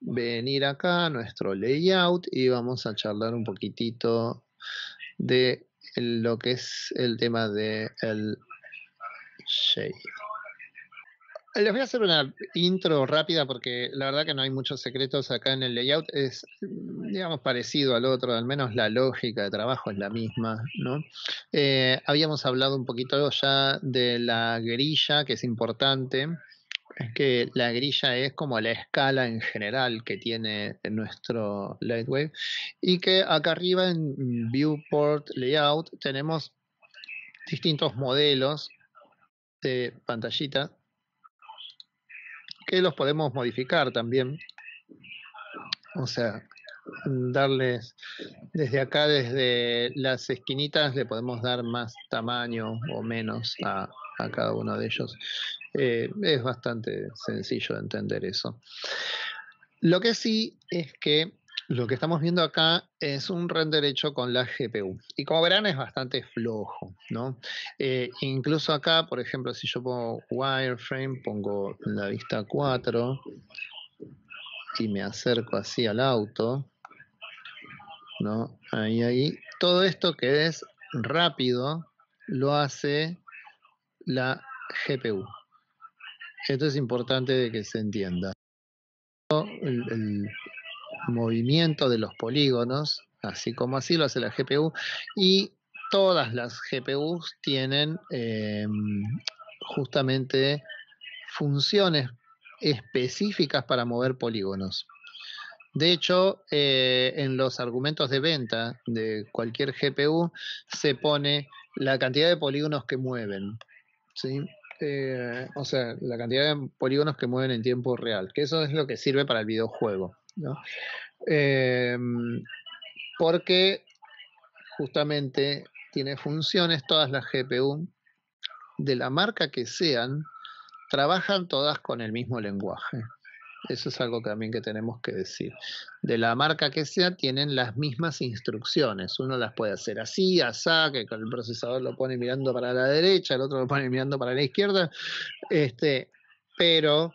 venir acá a nuestro layout y vamos a charlar un poquitito de lo que es el tema de el Les voy a hacer una intro rápida porque la verdad que no hay muchos secretos acá en el layout. Es, digamos, parecido al otro, al menos la lógica de trabajo es la misma, ¿no? Eh, habíamos hablado un poquito ya de la grilla, que es importante es que la grilla es como la escala en general que tiene nuestro Lightwave y que acá arriba en Viewport Layout tenemos distintos modelos de pantallita que los podemos modificar también. O sea, darles desde acá, desde las esquinitas, le podemos dar más tamaño o menos a, a cada uno de ellos. Eh, es bastante sencillo de entender eso. Lo que sí es que lo que estamos viendo acá es un render hecho con la GPU. Y como verán es bastante flojo, ¿no? Eh, incluso acá, por ejemplo, si yo pongo wireframe, pongo la vista 4 y me acerco así al auto, ¿no? Ahí, ahí. Todo esto que es rápido lo hace la GPU. Esto es importante de que se entienda. El, movimiento de los polígonos, así como así lo hace la GPU, y todas las GPUs tienen em, justamente funciones específicas para mover polígonos. De hecho, eh, en los argumentos de venta de cualquier GPU se pone la cantidad de polígonos que mueven. ¿sí? Eh, o sea, la cantidad de polígonos que mueven en tiempo real, que eso es lo que sirve para el videojuego. Eh, porque justamente tiene funciones, todas las GPU, de la marca que sean, trabajan todas con el mismo lenguaje. Eso es algo también que tenemos que decir. De la marca que sea, tienen las mismas instrucciones. Uno las puede hacer así, asá, que con el procesador lo pone mirando para la derecha, el otro lo pone mirando para la izquierda. Este, pero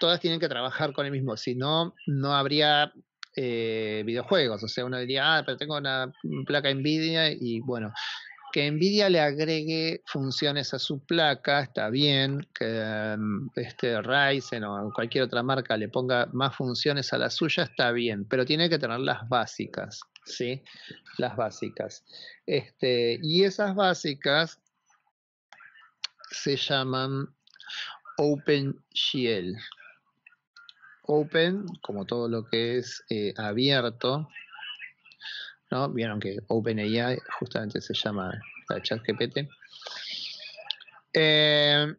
todas tienen que trabajar con el mismo. Si no, no habría eh, videojuegos. O sea, uno diría, ah, pero tengo una placa Nvidia y bueno, que Nvidia le agregue funciones a su placa, está bien, que em, este, Ryzen o cualquier otra marca le ponga más funciones a la suya, está bien, pero tiene que tener las básicas, ¿sí? Las básicas. Este, y esas básicas se llaman OpenGL. Open, como todo lo que es eh, abierto, ¿no? Vieron que OpenAI justamente se llama la ChatGPT. Eh,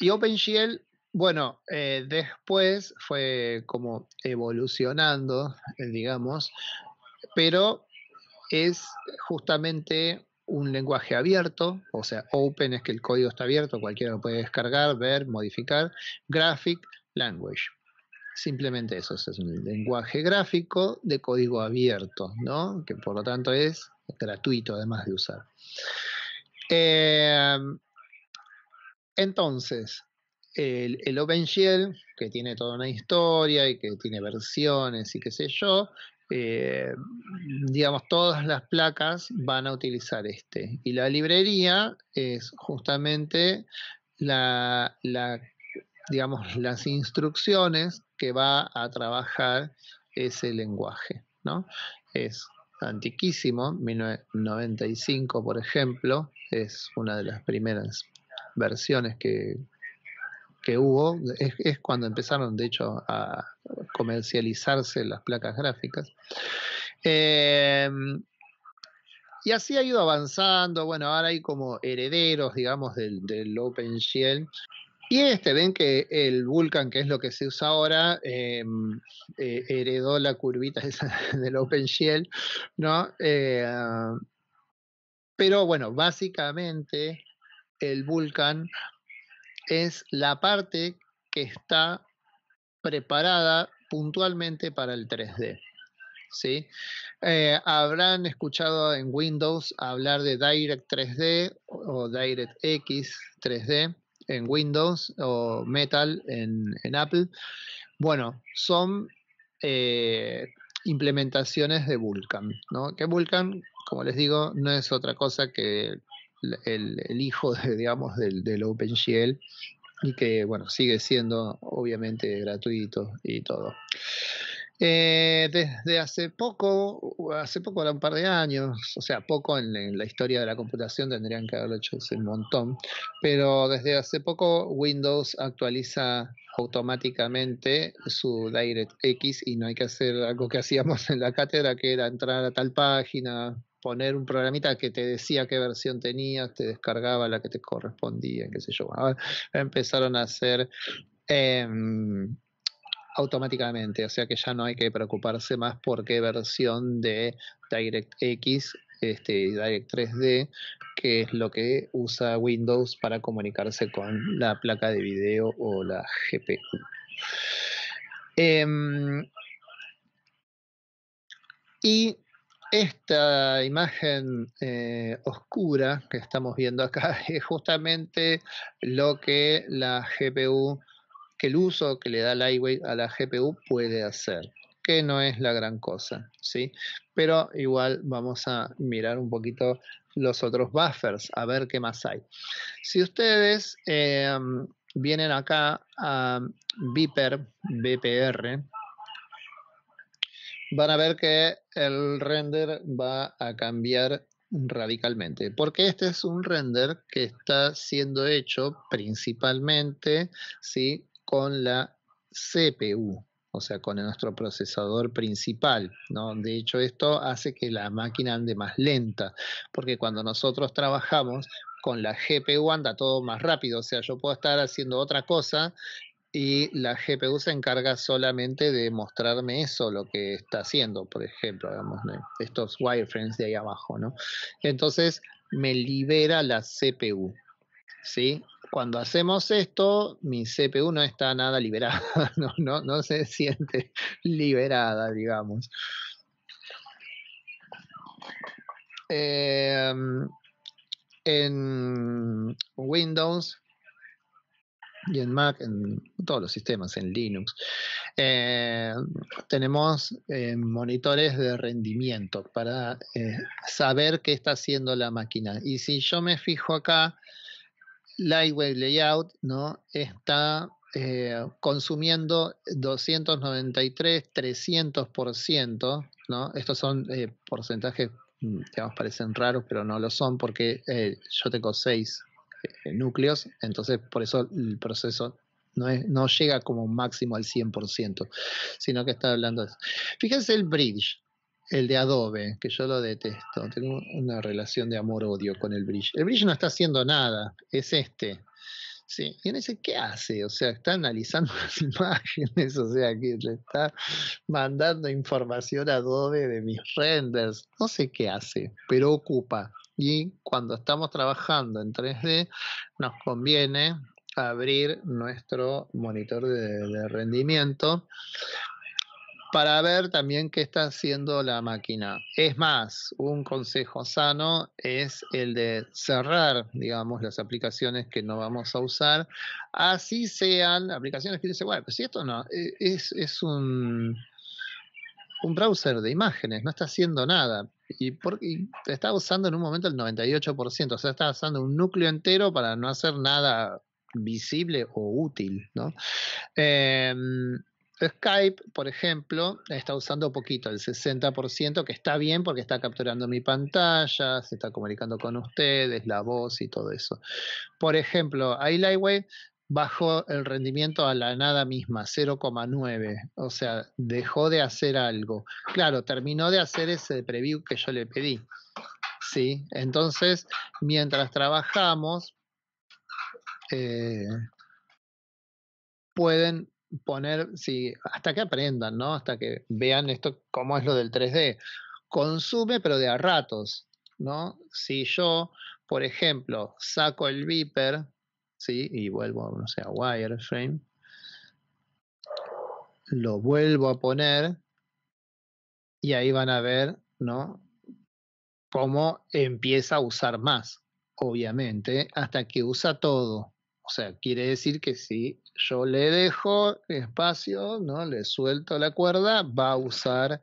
y OpenGL, bueno, eh, después fue como evolucionando, eh, digamos, pero es justamente un lenguaje abierto, o sea, open es que el código está abierto, cualquiera lo puede descargar, ver, modificar, graphic language simplemente eso, es un lenguaje gráfico de código abierto, ¿no? que por lo tanto es gratuito además de usar. Em, entonces, el, el, que tiene toda una historia y que tiene versiones y qué sé yo, eh, digamos, todas las placas van a utilizar este. Y la librería es justamente la, la digamos, las instrucciones que va a trabajar ese lenguaje, ¿no? Es antiquísimo, 1995, por ejemplo, es una de las primeras versiones que, que hubo, es, cuando empezaron, de hecho, a comercializarse las placas gráficas. Eh, y así ha ido avanzando, bueno, ahora hay como herederos, digamos, del, del OpenShell, y este, ven que el Vulcan, que es lo que se usa ahora, em, eh, heredó la curvita esa del OpenShield, ¿no? Eh, pero bueno, básicamente el Vulcan es la parte que está preparada puntualmente para el 3D. ¿sí? Eh, habrán escuchado en Windows hablar de Direct 3D o DirectX 3D en Windows o Metal en, Apple. Bueno, son eh, implementaciones de Vulkan, ¿no? Que Vulkan, como les digo, no es otra cosa que el, hijo, de, digamos, del, del OpenGL y que, bueno, sigue siendo obviamente gratuito y todo. Eh, desde hace poco, hace poco, era un par de años, o sea, poco en, la historia de la computación tendrían que haberlo hecho un montón, pero desde hace poco Windows actualiza automáticamente su DirectX y no hay que hacer algo que hacíamos en la cátedra, que era entrar a tal página, poner un programita que te decía qué versión tenías, te descargaba la que te correspondía, qué sé yo. empezaron a hacer... Eh, automáticamente, o sea que ya no hay que preocuparse más por qué versión de DirectX este, Direct 3D, que es lo que usa Windows para comunicarse con la placa de video o la GPU. Em, y esta imagen eh, oscura que estamos viendo acá es justamente lo que la GPU que el uso que le da Lightweight a la GPU puede hacer, que no es la gran cosa, ¿sí? Pero igual vamos a mirar un poquito los otros buffers, a ver qué más hay. Si ustedes em, vienen acá a Viper, BPR, van a ver que el render va a cambiar radicalmente, porque este es un render que está siendo hecho principalmente ¿sí? con la CPU, o sea, con nuestro procesador principal. De hecho, esto hace que la máquina ande más lenta, porque cuando nosotros trabajamos con la GPU anda todo más rápido, o sea, yo puedo estar haciendo otra cosa y la GPU se encarga solamente de mostrarme eso, lo que está haciendo, por ejemplo, estos wireframes de ahí abajo, ¿no? Entonces me libera la CPU, ¿sí? cuando hacemos esto, mi CPU no está nada liberada, no, se siente liberada, digamos. Em, en Windows y en Mac, en todos los sistemas, en Linux, eh, tenemos eh, monitores de rendimiento para eh, saber qué está haciendo la máquina. Y si yo me fijo acá, Lightweight Layout, ¿no? Está eh, consumiendo 293, 300%, ¿no? Estos son eh, porcentajes que mm, nos parecen raros, pero no lo son porque eh, yo tengo seis núcleos, entonces por eso el proceso no, es, no llega como máximo al 100%, sino que está hablando de eso. Fíjense el bridge, el de Adobe, que yo lo detesto. Tengo una relación de amor-odio con el bridge. El bridge no está haciendo nada, es este. Sí. Y en ese, ¿qué hace? O sea, está analizando las imágenes, o sea, que le está mandando información a Adobe de mis renders. No sé qué hace, pero ocupa. Y cuando estamos trabajando en 3D, nos conviene abrir nuestro monitor de rendimiento para ver también qué está haciendo la máquina. Es más, un consejo sano es el de cerrar, digamos, las aplicaciones que no vamos a usar, así sean aplicaciones que dice, bueno, pues si esto no, eh, es, un, un browser de imágenes, no está haciendo nada. Y, por, está usando en un momento el 98%, o sea, está usando un núcleo entero para no hacer nada visible o útil, ¿no? Em, Skype, por ejemplo, está usando poquito, el 60%, que está bien porque está capturando mi pantalla, se está comunicando con ustedes, la voz y todo eso. Por ejemplo, iLightWay bajó el rendimiento a la nada misma, 0,9, o sea, dejó de hacer algo. Claro, terminó de hacer ese preview que yo le pedí. Sí, entonces, mientras trabajamos, eh, pueden poner, si, hasta que aprendan, ¿no? Hasta que vean esto, cómo es lo del 3D. Consume, pero de a ratos, ¿no? Si yo, por ejemplo, saco el Viper, ¿sí? Y vuelvo, no sé, a wireframe, lo vuelvo a poner y ahí van a ver, ¿no? Cómo empieza a usar más, obviamente, hasta que usa todo. O sea, quiere decir que si yo le dejo espacio, ¿no? le suelto la cuerda, va a usar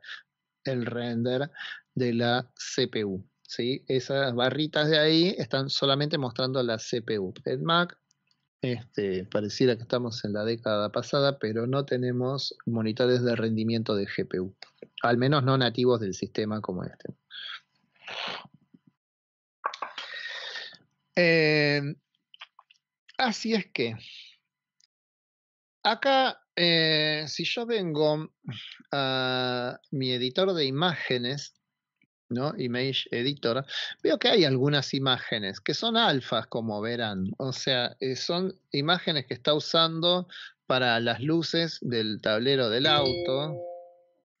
el render de la CPU. ¿sí? Esas barritas de ahí están solamente mostrando la CPU. El Mac este, pareciera que estamos en la década pasada, pero no tenemos monitores de rendimiento de GPU, al menos no nativos del sistema como este. Eh, Así es que, acá, eh, si yo vengo a mi editor de imágenes, ¿no? Image Editor, veo que hay algunas imágenes que son alfas, como verán. O sea, eh, son imágenes que está usando para las luces del tablero del auto.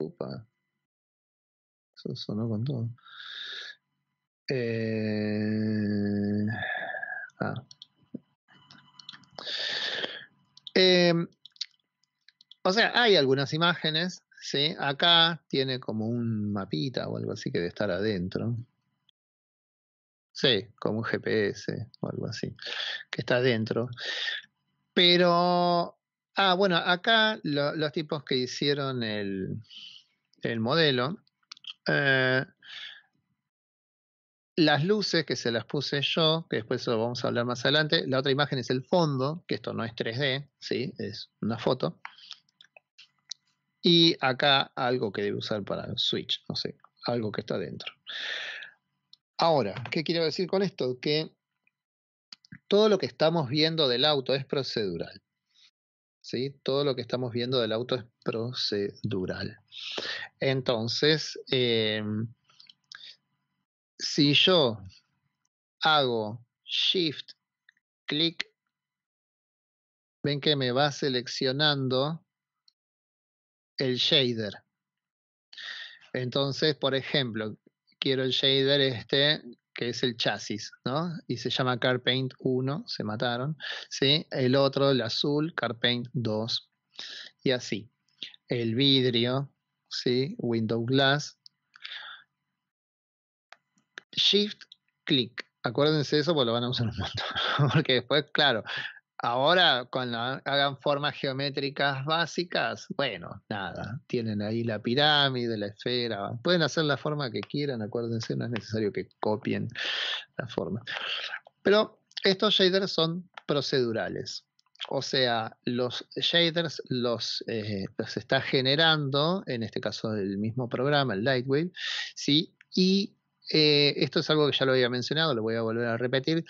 Upa. Eso sonó con todo. Eh, O sea, hay algunas imágenes, ¿sí? Acá tiene como un mapita o algo así que debe estar adentro. Sí, como un GPS o algo así, que está adentro. Pero, ah, bueno, acá los tipos que hicieron el, modelo, eh, las luces que se las puse yo, que después lo vamos a hablar más adelante, la otra imagen es el fondo, que esto no es 3D, ¿sí? es una foto. Y acá algo que debe usar para Switch, no sé, algo que está dentro. Ahora, ¿qué quiero decir con esto? Que todo lo que estamos viendo del auto es procedural. ¿Sí? Todo lo que estamos viendo del auto es procedural. Entonces, eh, si yo hago shift, clic, ven que me va seleccionando el shader. Entonces, por ejemplo, quiero el shader este que es el chasis, Y se llama CarPaint 1, se mataron, ¿sí? El otro, el azul, CarPaint 2, y así. El vidrio, ¿sí? Window Glass. Shift, click, Acuérdense eso porque lo van a usar un montón. porque después, claro, Ahora, cuando hagan formas geométricas básicas, bueno, nada, tienen ahí la pirámide, la esfera, pueden hacer la forma que quieran, acuérdense, no es necesario que copien la forma. Pero estos shaders son procedurales. O sea, los shaders los, eh, está generando, en este caso el mismo programa, el Lightwave, ¿sí? y eh, esto es algo que ya lo había mencionado, lo voy a volver a repetir,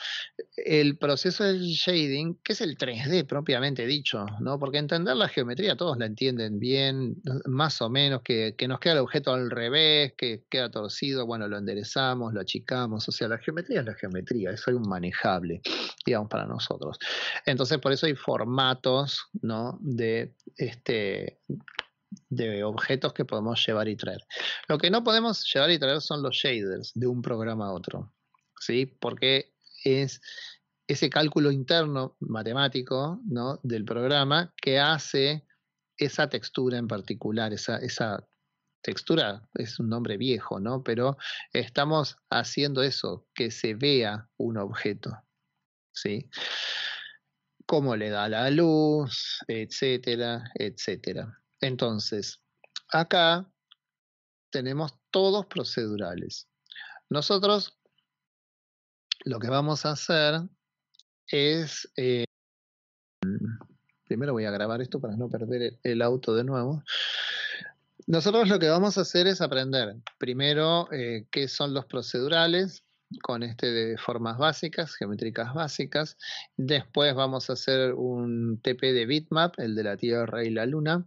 el proceso del shading, que es el 3D propiamente dicho, ¿no? Porque entender la geometría todos la entienden bien, más o menos, que, nos queda el objeto al revés, que queda torcido, bueno, lo enderezamos, lo achicamos, o sea, la geometría es la geometría, es un manejable, digamos, para nosotros. Entonces, por eso hay formatos, ¿no? De este de objetos que podemos llevar y traer. Lo que no podemos llevar y traer son los shaders de un programa a otro, ¿sí? Porque es ese cálculo interno matemático del programa que hace esa textura en particular, esa, esa textura es un nombre viejo, ¿no? Pero estamos haciendo eso, que se vea un objeto, ¿sí? Cómo le da la luz, etcétera, etcétera. Entonces, acá tenemos todos procedurales. Nosotros lo que vamos a hacer es... Eh, primero voy a grabar esto para no perder el auto de nuevo. Nosotros lo que vamos a hacer es aprender primero eh, qué son los procedurales, con este de formas básicas, geométricas básicas. Después vamos a hacer un TP de bitmap, el de la Tierra y la Luna.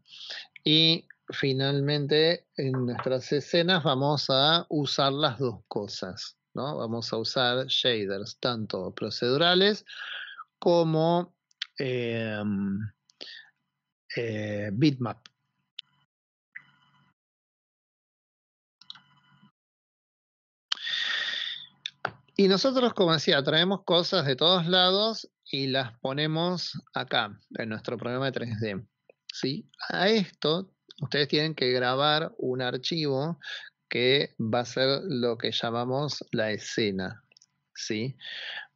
Y finalmente en nuestras escenas vamos a usar las dos cosas. ¿no? Vamos a usar shaders, tanto procedurales como em, eh, bitmap. Y nosotros, como decía, traemos cosas de todos lados y las ponemos acá, en nuestro programa de 3D. ¿sí? A esto, ustedes tienen que grabar un archivo que va a ser lo que llamamos la escena. ¿sí?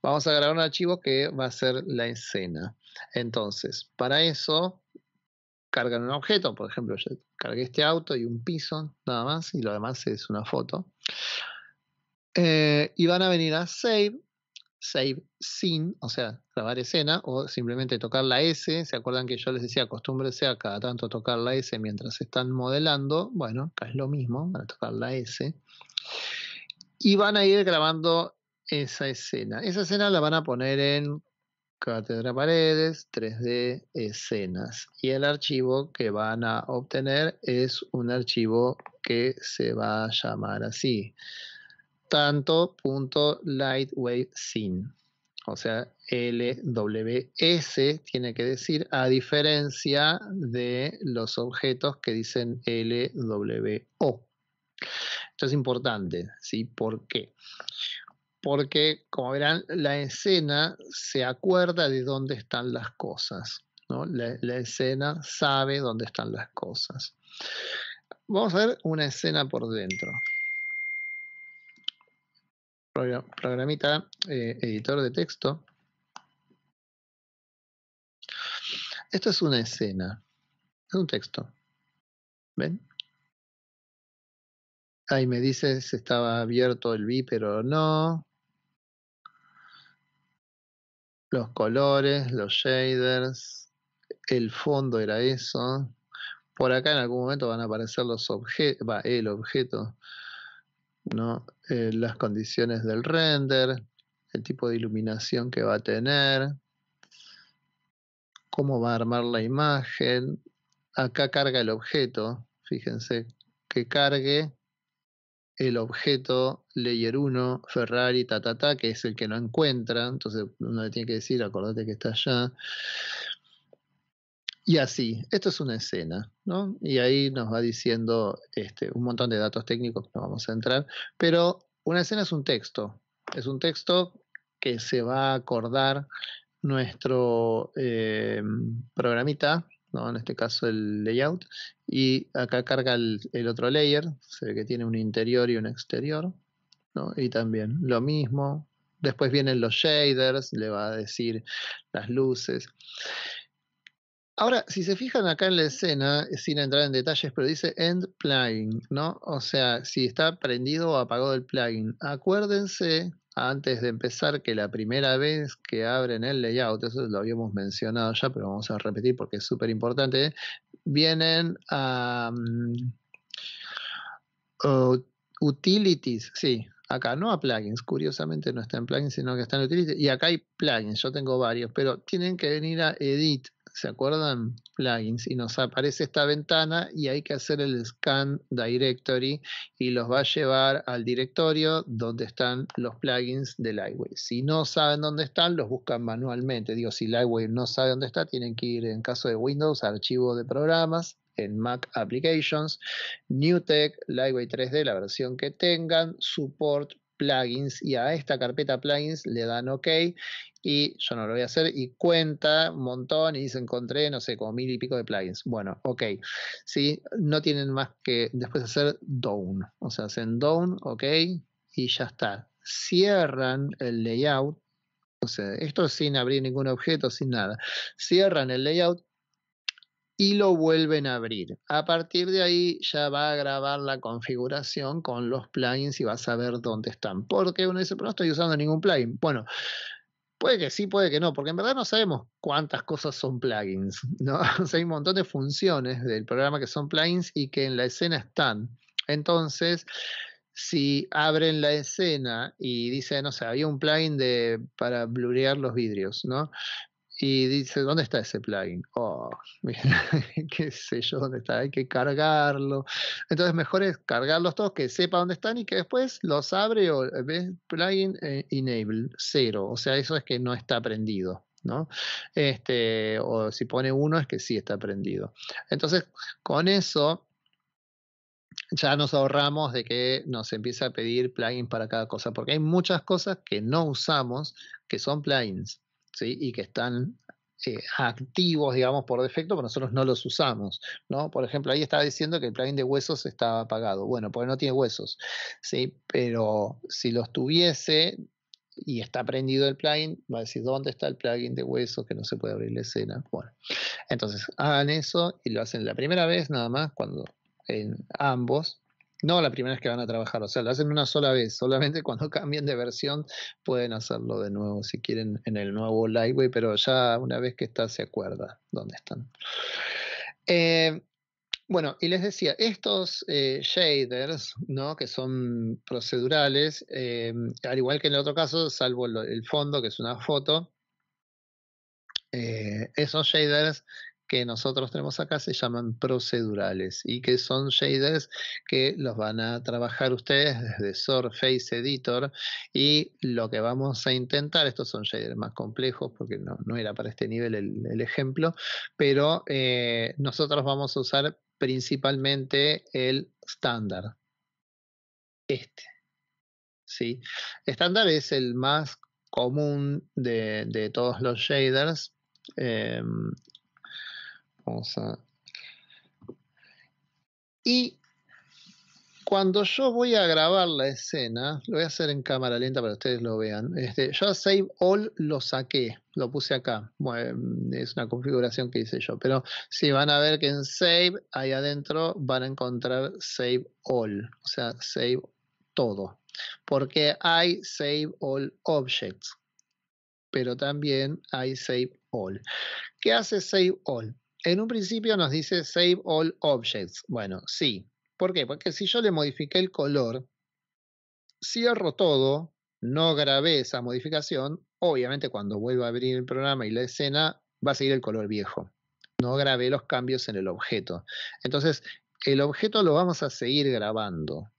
Vamos a grabar un archivo que va a ser la escena. Entonces, para eso cargan un objeto, por ejemplo, yo cargué este auto y un piso, nada más, y lo demás es una foto. Eh, y van a venir a save, save Scene, o sea, grabar escena o simplemente tocar la S. ¿Se acuerdan que yo les decía, acostúmbrense a cada tanto tocar la S mientras están modelando? Bueno, acá es lo mismo, van a tocar la S. Y van a ir grabando esa escena. Esa escena la van a poner en Cátedra Paredes 3D Escenas. Y el archivo que van a obtener es un archivo que se va a llamar así tanto punto O sea, LWS tiene que decir, a diferencia de los objetos que dicen LWO. Esto es importante, ¿sí? ¿Por qué? Porque, como verán, la escena se acuerda de dónde están las cosas, ¿no? la escena sabe dónde están las cosas. Vamos a ver una escena por dentro programita eh, editor de texto. Esto es una escena, es un texto. ¿Ven? Ahí me dice si estaba abierto el vi, pero no. Los colores, los shaders, el fondo era eso. Por acá en algún momento van a aparecer los objetos, va, el objeto ¿no? Eh, las condiciones del render, el tipo de iluminación que va a tener, cómo va a armar la imagen. Acá carga el objeto, fíjense que cargue el objeto layer 1 Ferrari que es el que no encuentra, entonces uno le tiene que decir, acordate que está allá. Y así, esto es una escena, ¿no? Y ahí nos va diciendo este, un montón de datos técnicos que no vamos a entrar, pero una escena es un texto, es un texto que se va a acordar nuestro eh, programita, ¿no? en este caso el layout, y acá carga el, el, otro layer, se ve que tiene un interior y un exterior, ¿no? y también lo mismo. Después vienen los shaders, le va a decir las luces. Ahora, si se fijan acá en la escena, eh, sin entrar en detalles, pero dice end plugin, ¿no? O sea, si está prendido o apagado el plugin. Acuérdense, antes de empezar, que la primera vez que abren el layout, eso lo habíamos mencionado ya, pero vamos a repetir porque es súper importante, vienen a... Ah, mm, utilities, sí, acá, no a plugins, curiosamente no está en plugins, sino que está en utilities, y acá hay plugins, yo tengo varios, pero tienen que venir a edit, ¿se acuerdan? Plugins. Y nos aparece esta ventana y hay que hacer el scan directory y los va a llevar al directorio donde están los plugins de Lightway. Si no saben dónde están, los buscan manualmente. Digo, si Lightway no sabe dónde está, tienen que ir en caso de Windows, archivo de programas, en Mac Applications, NewTek, Lightway 3D, la versión que tengan, Support plugins y a esta carpeta plugins le dan OK y yo no lo voy a hacer y cuenta un montón y dice encontré, no sé, como mil y pico de plugins. Bueno, ok. si No tienen más que después hacer down. O sea, hacen down, ok, y ya está. Cierran el layout. O sea, esto sin abrir ningún objeto, sin nada. Cierran el layout y lo vuelven a abrir. A partir de ahí ya va a grabar la configuración con los plugins y va a saber dónde están. Porque uno dice, pero no estoy usando ningún plugin. Bueno, Puede que sí, puede que no, porque en verdad no sabemos cuántas cosas son plugins, ¿no? hay un montón de funciones del programa que son plugins y que en la escena están. Entonces, si abren la escena y dicen, no sé, había un plugin de, para blurear los vidrios, ¿no? y dice, ¿dónde está ese plugin? Oh, qué sé yo dónde está, hay que cargarlo. Entonces mejor es cargarlos todos, que sepa dónde están y que después los abre o ves plugin eh, enable, cero. O sea, eso es que no está prendido. ¿no? Este, o si pone uno es que sí está prendido. Entonces, con eso ya nos ahorramos de que nos empiece a pedir plugins para cada cosa, porque hay muchas cosas que no usamos que son plugins y que están activos, digamos, por defecto, pero nosotros no los usamos, ¿no? Por ejemplo, ahí estaba diciendo que el plugin de huesos estaba apagado. Bueno, porque no tiene huesos, ¿sí? Pero si los tuviese y está prendido el plugin, va a decir, ¿dónde está el plugin de huesos que no se puede abrir la escena? Bueno, entonces hagan eso y lo hacen la primera vez nada más cuando en ambos no la primera vez que van a trabajar, o sea, lo hacen una sola vez, solamente cuando cambien de versión pueden hacerlo de nuevo si quieren en el nuevo Lightway, pero ya una vez que está se acuerda dónde están. Eh, bueno, y les decía, estos eh, shaders, ¿no? que son procedurales, eh, al igual que en el otro caso, salvo el fondo, que es una foto, esos shaders que nosotros tenemos acá se llaman procedurales y que son shaders que los van a trabajar ustedes desde Surface Editor y lo que vamos a intentar, estos son shaders más complejos porque no, era para este nivel el, ejemplo, pero eh, nosotros vamos a usar principalmente el estándar, este. ¿sí? Estándar es el más común de, todos los shaders em, Vamos a... Y cuando yo voy a grabar la escena, lo voy a hacer en cámara lenta para ustedes lo vean. Este, yo Save All lo saqué, lo puse acá. es una configuración que hice yo. Pero si van a ver que en Save, ahí adentro van a encontrar Save All, o sea, Save todo. Porque hay Save All Objects, pero también hay Save All. ¿Qué hace Save All? En un principio nos dice Save All Objects. Bueno, sí. ¿Por qué? Porque si yo le modifiqué el color, cierro todo, no grabé esa modificación, obviamente cuando vuelva a abrir el programa y la escena, va a seguir el color viejo. No grabé los cambios en el objeto. Entonces, el objeto lo vamos a seguir grabando.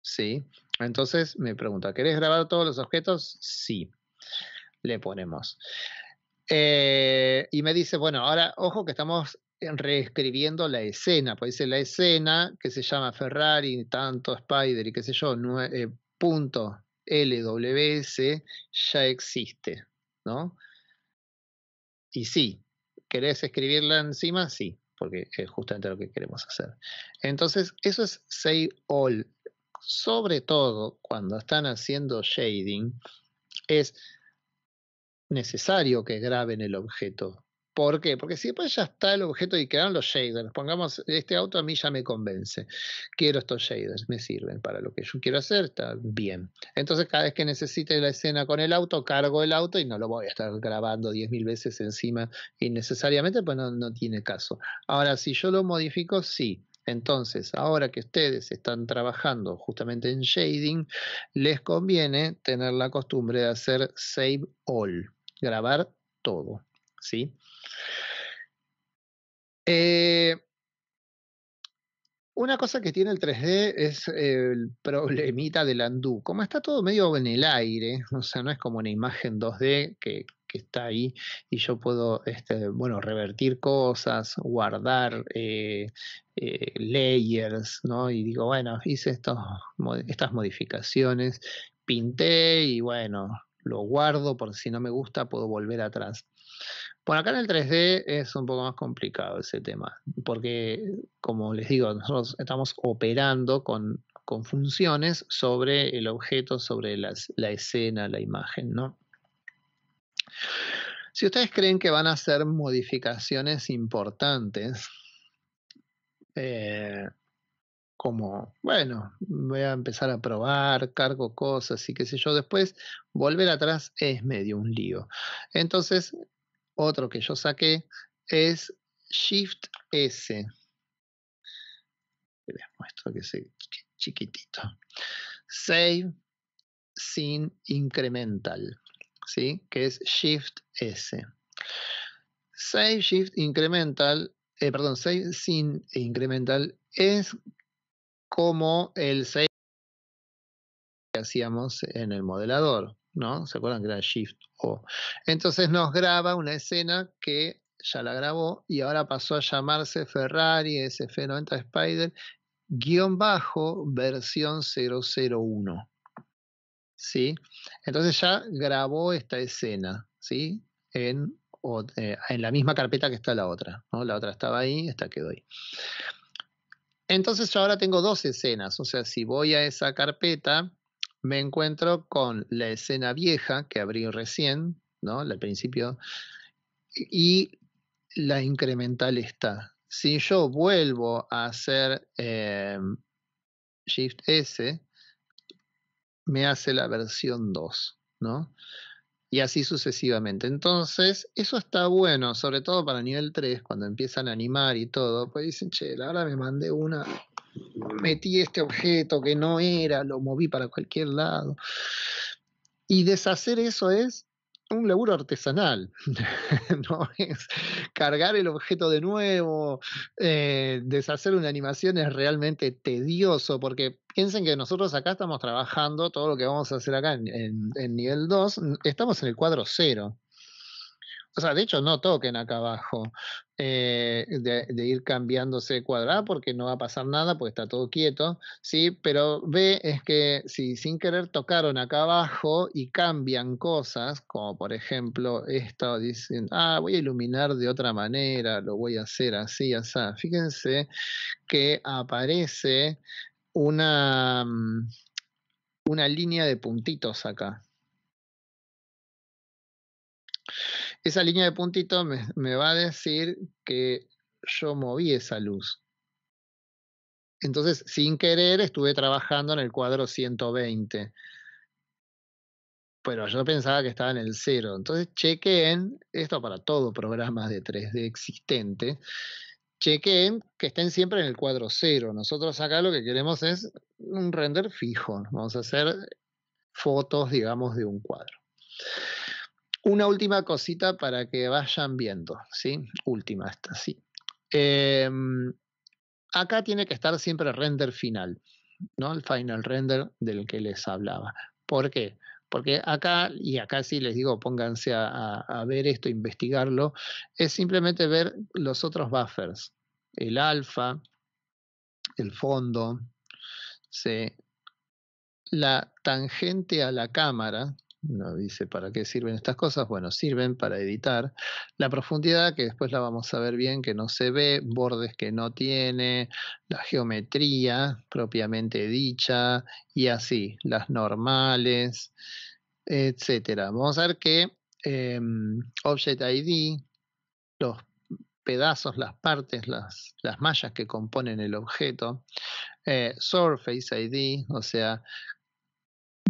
¿Sí? Entonces me pregunta, ¿querés grabar todos los objetos? Sí. Le ponemos. Eh, y me dice, bueno, ahora, ojo que estamos reescribiendo la escena, pues dice la escena que se llama Ferrari, tanto Spider y qué sé yo, eh, punto LWS ya existe, ¿no? Y sí, ¿querés escribirla encima? Sí, porque es justamente lo que queremos hacer. Entonces, eso es Save All. Sobre todo cuando están haciendo shading, es necesario que graben el objeto. ¿Por qué? Porque si después ya está el objeto y quedaron los shaders, pongamos, este auto a mí ya me convence, quiero estos shaders, me sirven para lo que yo quiero hacer, está bien. Entonces cada vez que necesite la escena con el auto, cargo el auto y no lo voy a estar grabando 10.000 veces encima innecesariamente, pues no tiene caso. Ahora, si yo lo modifico, sí, entonces, ahora que ustedes están trabajando justamente en shading, les conviene tener la costumbre de hacer save all grabar todo, ¿sí? Eh, una cosa que tiene el 3D es el problemita del andú. Como está todo medio en el aire, o sea, no es como una imagen 2D que, está ahí y yo puedo, este, bueno, revertir cosas, guardar eh, eh, layers, ¿no? Y digo, bueno, hice estas modificaciones, pinté y bueno, lo guardo, por si no me gusta puedo volver atrás. Por acá en el 3D es un poco más complicado ese tema, porque como les digo, nosotros estamos operando con, funciones sobre el objeto, sobre la escena, la imagen, ¿no? Si ustedes creen que van a hacer modificaciones importantes, eh, como, bueno, voy a empezar a probar, cargo cosas y qué sé yo. Después, volver atrás es medio un lío. Entonces, otro que yo saqué es Shift S. Les muestro que es chiquitito. Save sin incremental, ¿sí? Que es Shift S. Save Shift Incremental, eh, perdón, Save sin Incremental es como el 6 que hacíamos en el modelador, ¿no? ¿Se acuerdan que era Shift O? Entonces nos graba una escena que ya la grabó y ahora pasó a llamarse Ferrari SF90 Spider guión bajo versión 001. ¿Sí? Entonces ya grabó esta escena, ¿sí? En, eh, en la misma carpeta que está la otra, ¿no? La otra estaba ahí, esta quedó ahí. Entonces yo ahora tengo dos escenas, o sea, si voy a esa carpeta, me encuentro con la escena vieja que abrí recién, ¿no? Al principio, y la incremental está. Si yo vuelvo a hacer eh, Shift S, me hace la versión 2, ¿no? y así sucesivamente. Entonces, eso está bueno, sobre todo para nivel 3, cuando empiezan a animar y todo, pues dicen, che, ahora me mandé una, metí este objeto que no era, lo moví para cualquier lado. Y deshacer eso es un laburo artesanal, cargar el objeto de nuevo, eh, deshacer una animación es realmente tedioso, porque piensen que nosotros acá estamos trabajando, todo lo que vamos a hacer acá en, en nivel 2, estamos en el cuadro cero o sea, de hecho no toquen acá abajo, eh, de, ir cambiándose cuadrado porque no va a pasar nada, porque está todo quieto, ¿sí? Pero ve es que si sin querer tocaron acá abajo y cambian cosas, como por ejemplo esto, dicen, ah, voy a iluminar de otra manera, lo voy a hacer así, así. Fíjense que aparece una, mm, una línea de puntitos acá esa línea de puntito me, va a decir que yo moví esa luz. Entonces, sin querer, estuve trabajando en el cuadro 120. Pero yo pensaba que estaba en el cero. Entonces, chequeen, esto para todo programas de 3D existente, chequeen que estén siempre en el cuadro cero. Nosotros acá lo que queremos es un render fijo. Vamos a hacer fotos, digamos, de un cuadro una última cosita para que vayan viendo, ¿sí? Última esta, sí. Em, acá tiene que estar siempre el render final, ¿no? El final render del que les hablaba. ¿Por qué? Porque acá, y acá sí les digo, pónganse a, ver esto, investigarlo, es simplemente ver los otros buffers, el alfa, el fondo, la tangente a la cámara, no dice, ¿para qué sirven estas cosas? Bueno, sirven para editar la profundidad, que después la vamos a ver bien, que no se ve, bordes que no tiene, la geometría propiamente dicha, y así, las normales, etcétera. Vamos a ver que em, Object ID, los pedazos, las partes, las, las mallas que componen el objeto. Eh, surface ID, o sea,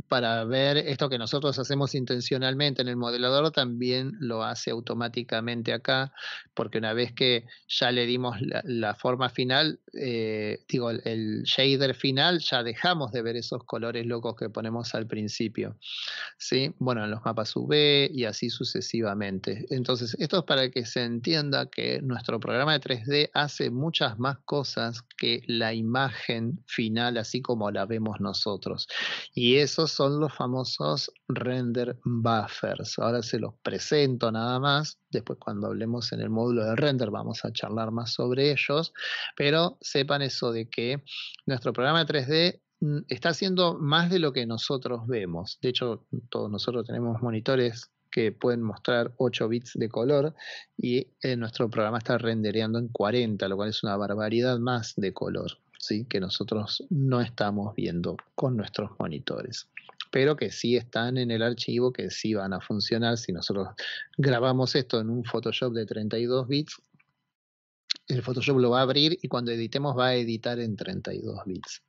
para ver esto que nosotros hacemos intencionalmente en el modelador, también lo hace automáticamente acá, porque una vez que ya le dimos la, forma final, eh, digo, el shader final, ya dejamos de ver esos colores locos que ponemos al principio. ¿sí? Bueno, en los mapas UV y así sucesivamente. Entonces, esto es para que se entienda que nuestro programa de 3D hace muchas más cosas que la imagen final, así como la vemos nosotros. Y esos son los famosos render buffers. Ahora se los presento nada más. Después cuando hablemos en el módulo de render vamos a charlar más sobre ellos. Pero sepan eso de que nuestro programa 3D mm, está haciendo más de lo que nosotros vemos. De hecho, todos nosotros tenemos monitores que pueden mostrar 8 bits de color y eh, nuestro programa está rendereando en 40, lo cual es una barbaridad más de color. ¿Sí? que nosotros no estamos viendo con nuestros monitores pero que sí están en el archivo, que sí van a funcionar. Si nosotros grabamos esto en un Photoshop de 32 bits, el Photoshop lo va a abrir y cuando editemos va a editar en 32 bits.